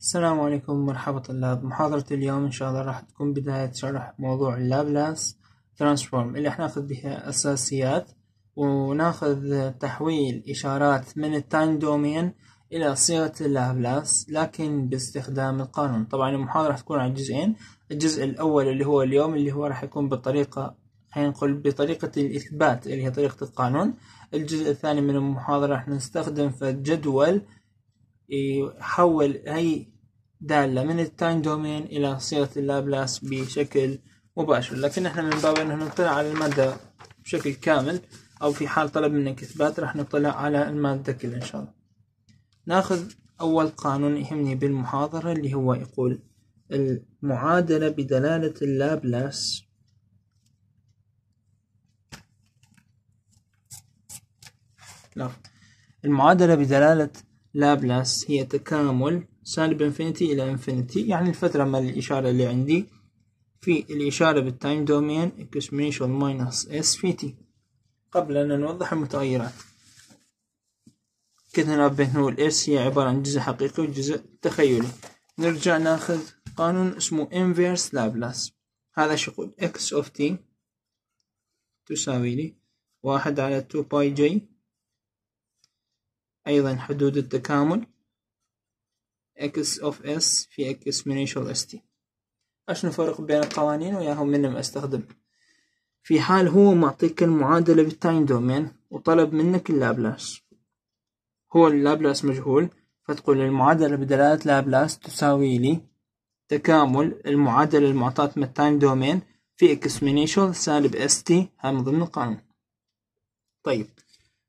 السلام عليكم مرحبا طلاب محاضرة اليوم إن شاء الله راح تكون بداية شرح موضوع اللابلاس ترانسفورم اللي حناخذ بها أساسيات وناخذ تحويل إشارات من التايم دومين إلى صيغة اللابلاس لكن باستخدام القانون طبعا المحاضرة راح تكون عن جزئين الجزء الأول اللي هو اليوم اللي هو راح يكون بالطريقة خلينا نقول بطريقة الإثبات اللي هي طريقة القانون الجزء الثاني من المحاضرة راح نستخدم في جدول يحول أي دالة من التايم دومين إلى صيغة اللابلاس بشكل مباشر لكن احنا من باب انه نطلع على المادة بشكل كامل او في حال طلب منا اثبات راح نطلع على المادة كلها ان شاء الله ناخذ اول قانون يهمني بالمحاضرة اللي هو يقول المعادلة بدلالة اللابلاس لا المعادلة بدلالة لابلاس هي تكامل سالب انفينيتي إلى انفينيتي يعني الفترة مال الإشارة اللي عندي في الإشارة بالتايم دومين اكسبوننشال ماينس اس في تي قبل أن نوضح المتغيرات كنت ننبه نقول اس هي عبارة عن جزء حقيقي وجزء تخيلي نرجع ناخذ قانون اسمه انفيرس لابلاس هذا شغل اكس اوف تي تساوي لي واحد على 2 باي جي أيضا حدود التكامل x of s في exponential st أشنو الفرق بين القوانين وياهم منهم استخدم في حال هو معطيك المعادلة بالتايم دومين وطلب منك اللابلاس هو اللابلاس مجهول فتقول المعادلة بدلالة لابلاس تساوي لي تكامل المعادلة المعطاة من التايم دومين في اكسبوننشال سالب اس تي هم ضمن القانون طيب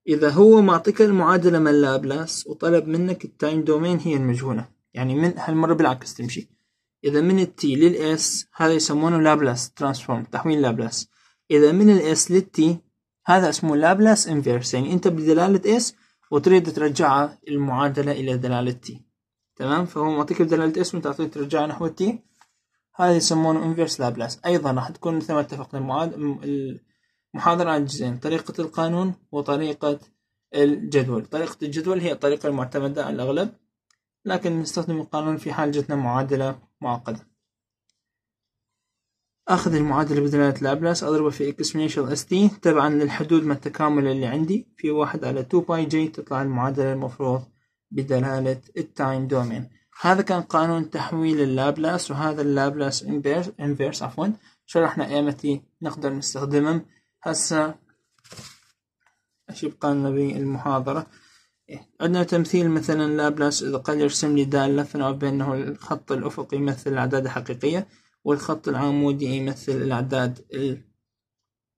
إذا هو معطيك المعادلة من لابلاس وطلب منك التايم دومين هي المجهولة يعني من هالمرة بالعكس تمشي إذا من التي للإس هذا يسمونه لابلاس ترانسفورم تحويل لابلاس إذا من الإس للتي هذا اسمه لابلاس انفيرس يعني أنت بدلالة إس وتريد ترجع المعادلة إلى دلالة تي تمام فهو معطيك بدلالة إس وأنت تعطيه ترجعها نحو تي هذا يسمونه انفيرس لابلاس أيضا راح تكون مثل ما اتفقنا المعادلة محاضرة عن جزئين طريقة القانون وطريقة الجدول طريقة الجدول هي الطريقة المعتمدة على الأغلب لكن نستخدم القانون في حال جتنا معادلة معقدة أخذ المعادلة بدلالة لابلاس أضربه في exponential st تبعا للحدود ما التكامل اللي عندي في واحد على 2 باي جي تطلع المعادلة المفروض بدلالة التايم دومين هذا كان قانون تحويل اللابلاس وهذا اللابلاس انفيرس عفوا شرحنا ايمتى نقدر نستخدمه هسه ايش يبقى لنا بالمحاضرة إيه. عندنا تمثيل مثلا لابلاس إذا قال يرسم لي دالة فنعرف بأنه الخط الأفقي يمثل الأعداد الحقيقية والخط العمودي يمثل الأعداد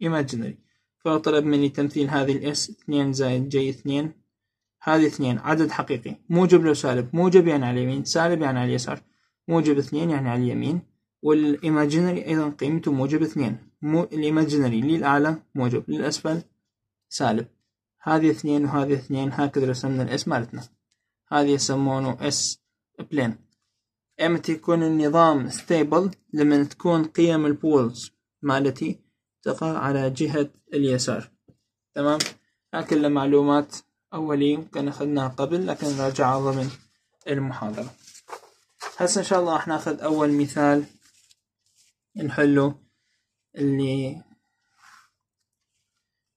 الإيماجينري فطلب مني تمثيل هذه الاس اثنين زائد جي اثنين هذه اثنين عدد حقيقي موجب لو سالب موجب يعني على اليمين سالب يعني على اليسار موجب اثنين يعني على اليمين والايماجينري ايضا قيمته موجب اثنين مو الايماجينري للاعلى موجب للاسفل سالب هذه اثنين وهذه اثنين هكذا رسمنا الاس مالتنا هذه يسمونه اس بلين امتى يكون النظام ستيبل لما تكون قيم البولز مالتي تقع على جهة اليسار تمام هاي المعلومات معلومات أولية يمكن أخذناها قبل لكن نراجعها ضمن المحاضرة هسه إن شاء الله راح ناخذ أول مثال نحله اللي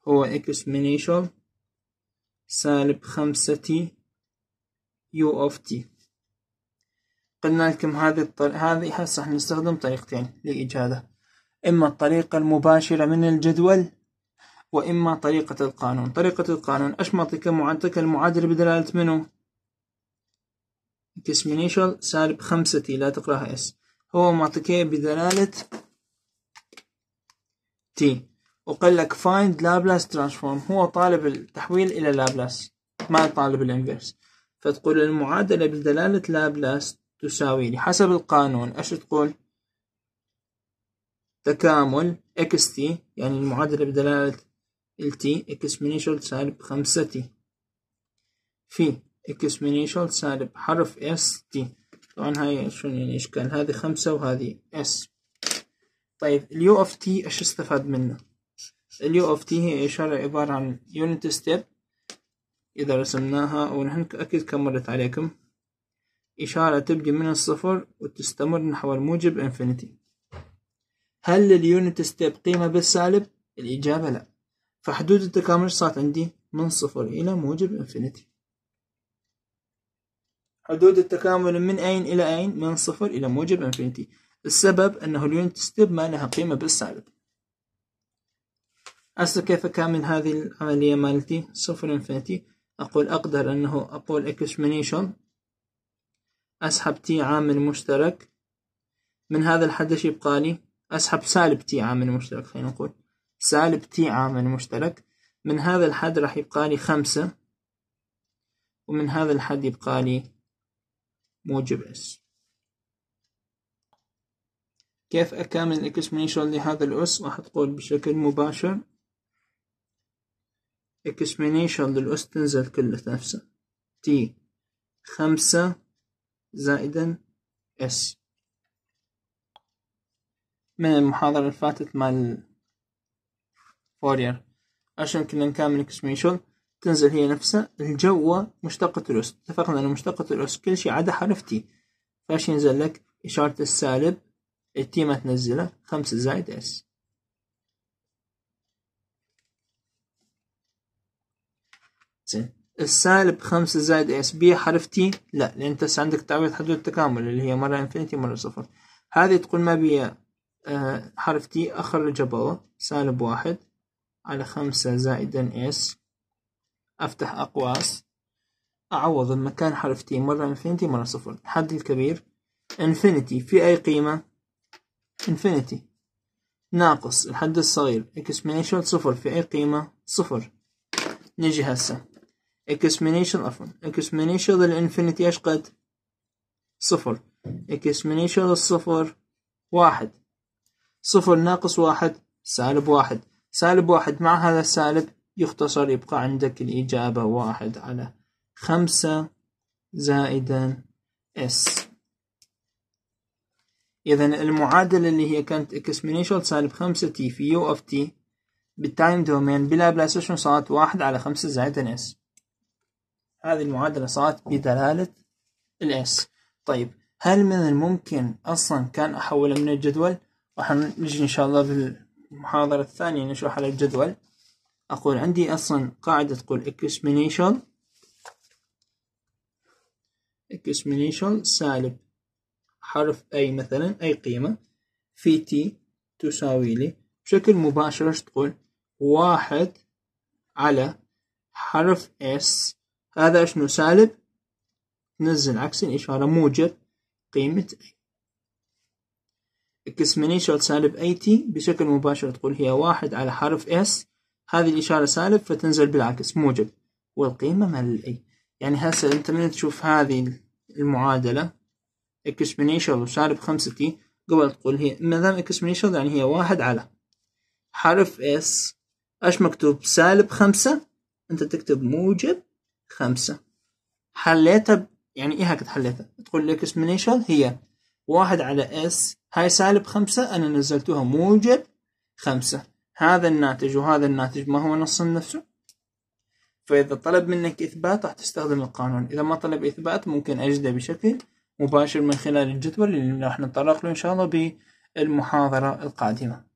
هو اكس من سالب خمسة تي يو اوف تي قلنا لكم هذه الطريقة هذه هسه راح نستخدم طريقتين للإجابة إما الطريقة المباشرة من الجدول وإما طريقة القانون طريقة القانون أش معطيك معطيك المعادلة بدلالة منو؟ اكس من سالب خمسة تي لا تقراها اس هو معطيكيه بدلالة t وقال لك find لابلاس ترانسفورم هو طالب التحويل إلى لابلاس ما طالب الانفيرس فتقول المعادلة بدلالة لابلاس تساوي لي حسب القانون ايش تقول تكامل اكس تي يعني المعادلة بدلالة ال تي اكس من سالب خمسة تي في اكس من سالب حرف اس تي طبعا هاي شلون يعني اشكال هذه خمسة وهذه اس طيب اليو اوف تي ايش استفاد منه اليو اوف تي هي اشارة عبارة عن يونت ستيب اذا رسمناها ونحن اكيد كم مرت عليكم إشارة تبدي من الصفر وتستمر نحو الموجب انفينيتي هل اليونت ستيب قيمة بالسالب؟ الإجابة لا فحدود التكامل صارت عندي من صفر إلى موجب انفينيتي حدود التكامل من أين إلى أين؟ من صفر إلى موجب انفينيتي السبب أنه اليونت ستيب ما لها قيمة بالسالب هسه كيف من هذه العملية مالتي؟ صفر انفينيتي أقول أقدر أنه أقول اكسبونيشال أسحب تي عامل مشترك من هذا ايش يبقى لي أسحب سالب تي عامل مشترك خلينا نقول سالب تي عامل مشترك من هذا الحد راح يبقى لي خمسة ومن هذا الحد يبقى لي موجب اس كيف أكمل الإكسبنشن لهذا الأس راح تقول بشكل مباشر اكسبنيشن للأس تنزل كله نفسه تي خمسة زائدا اس من المحاضرة اللي فاتت مال فورير عشان كنا نكمل اكسبنيشن تنزل هي نفسها الجوة مشتقة الأس اتفقنا أن مشتقة الأس كل شيء عدا حرف تي فاش ينزل لك إشارة السالب التي ما تنزله خمسة زائد اس زين السالب خمسة زائد اس بي حرف تي لا لأن أنت عندك تعويض حدود التكامل اللي هي مرة انفينيتي مرة صفر هذه تقول ما بيها آه، حرف تي أخرجها بوا سالب واحد على خمسة زائدا اس أفتح أقواس أعوض المكان حرف تي مرة انفينيتي مرة صفر الحد الكبير انفينيتي في أي قيمة انفينيتي ناقص الحد الصغير اكسبنيشن صفر في أي قيمة صفر نجي هسه اكسبنيشن عفوا اكسبنيشن الانفينيتي ايش قد صفر اكسبنيشن الصفر واحد صفر ناقص واحد سالب واحد سالب واحد مع هذا السالب يختصر يبقى عندك الإجابة واحد على خمسة زائدا اس إذا المعادلة اللي هي كانت اكس سالب خمسة تي في يو اوف تي بالتايم دومين بلا بالابلاسيشن صارت واحد على خمسة زائدا اس هذه المعادلة صارت بدلالة الاس طيب هل من الممكن أصلا كان أحوله من الجدول؟ راح نجي إن شاء الله بالمحاضرة الثانية نشرح على الجدول أقول عندي أصلا قاعدة تقول exponential exponential سالب حرف أي مثلا أي قيمة في تي تساوي لي بشكل مباشر تقول واحد على حرف اس هذا شنو سالب نزل عكس الإشارة موجب قيمة أي exponential سالب أي تي بشكل مباشر تقول هي واحد على حرف اس هذه الإشارة سالب فتنزل بالعكس موجب والقيمة مال الأي يعني هسه أنت من تشوف هذه المعادلة exponential وسالب خمسة تي قبل تقول هي ما دام exponential يعني هي واحد على حرف اس ايش مكتوب سالب خمسة انت تكتب موجب خمسة حليتها يعني ايه هكذا حليتها تقول لك exponential هي واحد على اس هاي سالب خمسة انا نزلتوها موجب خمسة هذا الناتج وهذا الناتج ما هو نص نفسه فإذا طلب منك إثبات راح تستخدم القانون إذا ما طلب إثبات ممكن أجده بشكل مباشر من خلال الجدول اللي راح نتطرق له إن شاء الله بالمحاضرة القادمة